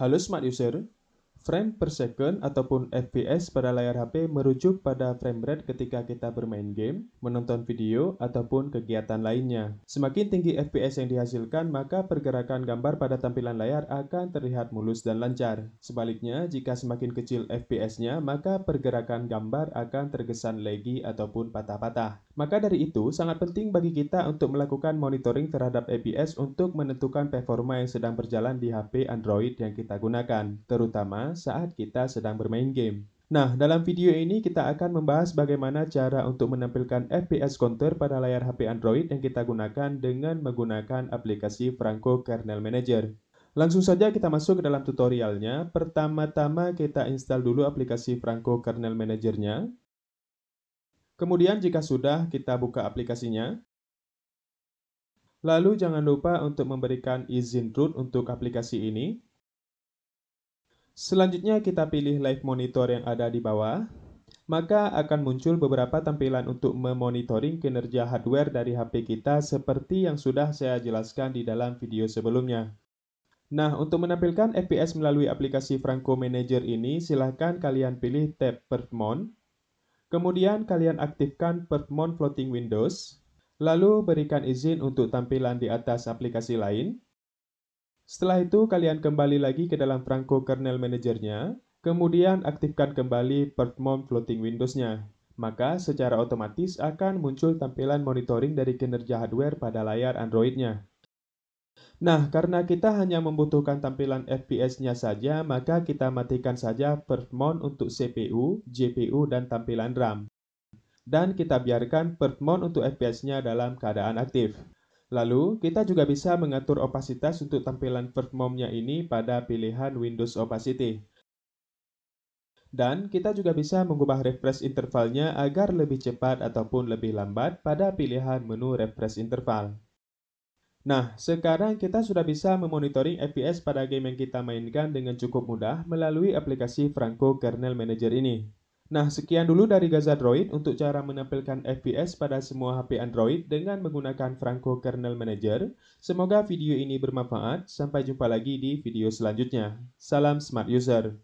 Halo smart user, frame per second ataupun FPS pada layar HP merujuk pada frame rate ketika kita bermain game, menonton video, ataupun kegiatan lainnya. Semakin tinggi FPS yang dihasilkan, maka pergerakan gambar pada tampilan layar akan terlihat mulus dan lancar. Sebaliknya, jika semakin kecil FPS-nya, maka pergerakan gambar akan terkesan lagi ataupun patah-patah. Maka dari itu, sangat penting bagi kita untuk melakukan monitoring terhadap ABS untuk menentukan performa yang sedang berjalan di HP Android yang kita gunakan, terutama saat kita sedang bermain game. Nah, dalam video ini kita akan membahas bagaimana cara untuk menampilkan FPS counter pada layar HP Android yang kita gunakan dengan menggunakan aplikasi Franco Kernel Manager. Langsung saja kita masuk ke dalam tutorialnya. Pertama-tama kita install dulu aplikasi Franco Kernel Manager-nya. Kemudian jika sudah, kita buka aplikasinya. Lalu jangan lupa untuk memberikan izin root untuk aplikasi ini. Selanjutnya kita pilih live monitor yang ada di bawah. Maka akan muncul beberapa tampilan untuk memonitoring kinerja hardware dari HP kita seperti yang sudah saya jelaskan di dalam video sebelumnya. Nah, untuk menampilkan FPS melalui aplikasi Franco Manager ini, silahkan kalian pilih tab Performance Kemudian kalian aktifkan Perfmon Floating Windows, lalu berikan izin untuk tampilan di atas aplikasi lain. Setelah itu kalian kembali lagi ke dalam perangko kernel manajernya, kemudian aktifkan kembali Perfmon Floating Windows-nya. Maka secara otomatis akan muncul tampilan monitoring dari kinerja hardware pada layar Android-nya. Nah, karena kita hanya membutuhkan tampilan FPS-nya saja, maka kita matikan saja perform untuk CPU, GPU, dan tampilan RAM. Dan kita biarkan perform untuk FPS-nya dalam keadaan aktif. Lalu, kita juga bisa mengatur opasitas untuk tampilan Perfmon-nya ini pada pilihan Windows Opacity. Dan kita juga bisa mengubah refresh intervalnya agar lebih cepat ataupun lebih lambat pada pilihan menu refresh interval. Nah, sekarang kita sudah bisa memonitoring FPS pada game yang kita mainkan dengan cukup mudah melalui aplikasi Franco Kernel Manager ini. Nah, sekian dulu dari Gaza Droid untuk cara menampilkan FPS pada semua HP Android dengan menggunakan Franco Kernel Manager. Semoga video ini bermanfaat. Sampai jumpa lagi di video selanjutnya. Salam Smart User!